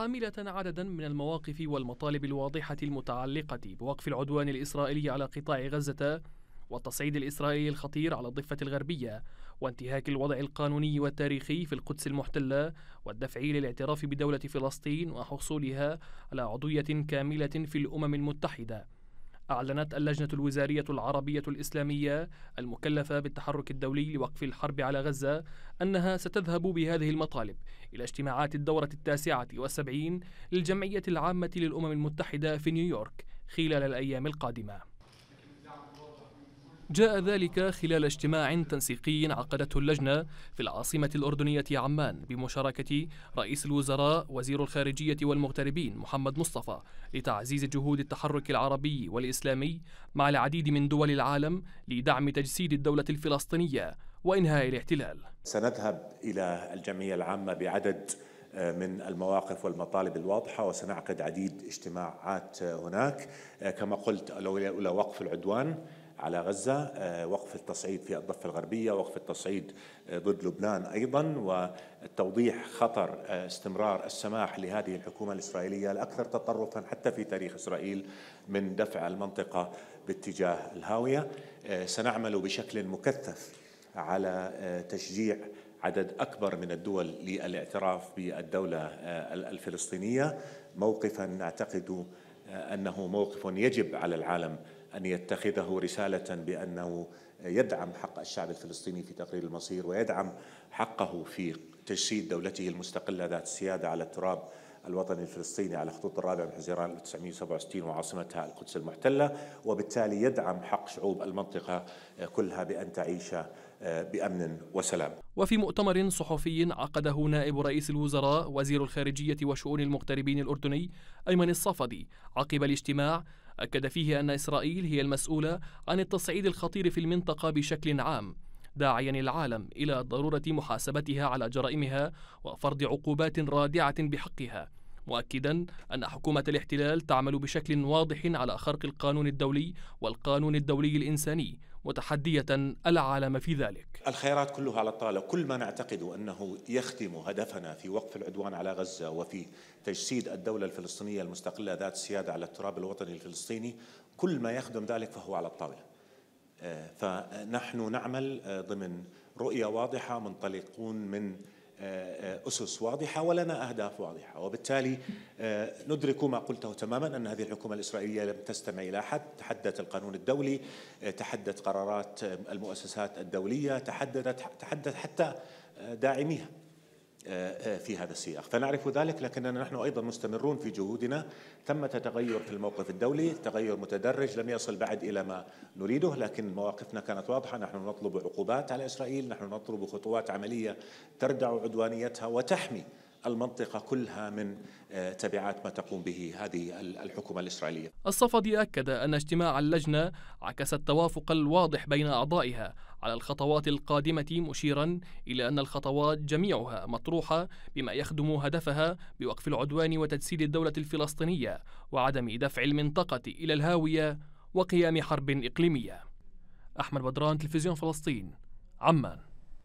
حاملة عددا من المواقف والمطالب الواضحة المتعلقة بوقف العدوان الإسرائيلي على قطاع غزة والتصعيد الإسرائيلي الخطير على الضفة الغربية وانتهاك الوضع القانوني والتاريخي في القدس المحتلة والدفع للاعتراف بدولة فلسطين وحصولها على عضوية كاملة في الأمم المتحدة أعلنت اللجنة الوزارية العربية الإسلامية المكلفة بالتحرك الدولي لوقف الحرب على غزة أنها ستذهب بهذه المطالب إلى اجتماعات الدورة التاسعة والسبعين للجمعية العامة للأمم المتحدة في نيويورك خلال الأيام القادمة جاء ذلك خلال اجتماع تنسيقي عقدته اللجنة في العاصمة الأردنية عمان بمشاركة رئيس الوزراء وزير الخارجية والمغتربين محمد مصطفى لتعزيز جهود التحرك العربي والإسلامي مع العديد من دول العالم لدعم تجسيد الدولة الفلسطينية وإنهاء الاحتلال سنذهب إلى الجمعية العامة بعدد آه، من المواقف والمطالب الواضحة وسنعقد عديد اجتماعات آه، هناك آه، كما قلت الأولى وقف العدوان على غزة آه، وقف التصعيد في الضفة الغربية وقف التصعيد آه، ضد لبنان أيضا وتوضيح خطر آه، استمرار السماح لهذه الحكومة الإسرائيلية الأكثر تطرفا حتى في تاريخ إسرائيل من دفع المنطقة باتجاه الهاوية سنعمل بشكل مكثف على تشجيع عدد أكبر من الدول للاعتراف بالدولة الفلسطينية موقفا نعتقد أنه موقف يجب على العالم أن يتخذه رسالة بأنه يدعم حق الشعب الفلسطيني في تقرير المصير ويدعم حقه في تجسيد دولته المستقلة ذات السيادة على التراب الوطني الفلسطيني على خطوط الرابع من حزيران 1967 وعاصمتها القدس المحتلة وبالتالي يدعم حق شعوب المنطقة كلها بأن تعيش آه، بأمن وسلام وفي مؤتمر صحفي عقده نائب رئيس الوزراء وزير الخارجية وشؤون المغتربين الأردني أيمن الصفدي عقب الاجتماع أكد فيه أن إسرائيل هي المسؤولة عن التصعيد الخطير في المنطقة بشكل عام داعيا العالم إلى ضرورة محاسبتها على جرائمها وفرض عقوبات رادعة بحقها مؤكدا أن حكومة الاحتلال تعمل بشكل واضح على خرق القانون الدولي والقانون الدولي الإنساني متحدية العالم في ذلك الخيارات كلها على الطاولة كل ما نعتقد أنه يختم هدفنا في وقف العدوان على غزة وفي تجسيد الدولة الفلسطينية المستقلة ذات السيادة على التراب الوطني الفلسطيني كل ما يخدم ذلك فهو على الطاولة آه، فنحن نعمل آه، ضمن رؤية واضحة منطلقون من أسس واضحة ولنا أهداف واضحة وبالتالي آه، ندرك ما قلته تماما أن هذه الحكومة الإسرائيلية لم تستمع إلى أحد تحدث القانون الدولي آه، تحدث قرارات آه، المؤسسات الدولية تحدثت تحدث حتى داعميها آه، آه، في هذا السياق فنعرف ذلك لكننا نحن أيضا مستمرون في جهودنا ثمة تغير في الموقف الدولي تغير متدرج لم يصل بعد إلى ما نريده لكن مواقفنا كانت واضحة نحن نطلب عقوبات على إسرائيل نحن نطلب خطوات عملية تردع عدوانيتها وتحمي المنطقة كلها من آه، تبعات ما تقوم به هذه الحكومة الإسرائيلية الصفدي أكد أن اجتماع اللجنة عكس التوافق الواضح بين أعضائها على الخطوات القادمة مشيرا إلى أن الخطوات جميعها مطروحة بما يخدم هدفها بوقف العدوان وتجسيد الدولة الفلسطينية وعدم دفع المنطقة إلى الهاوية وقيام حرب إقليمية أحمد بدران تلفزيون فلسطين عمان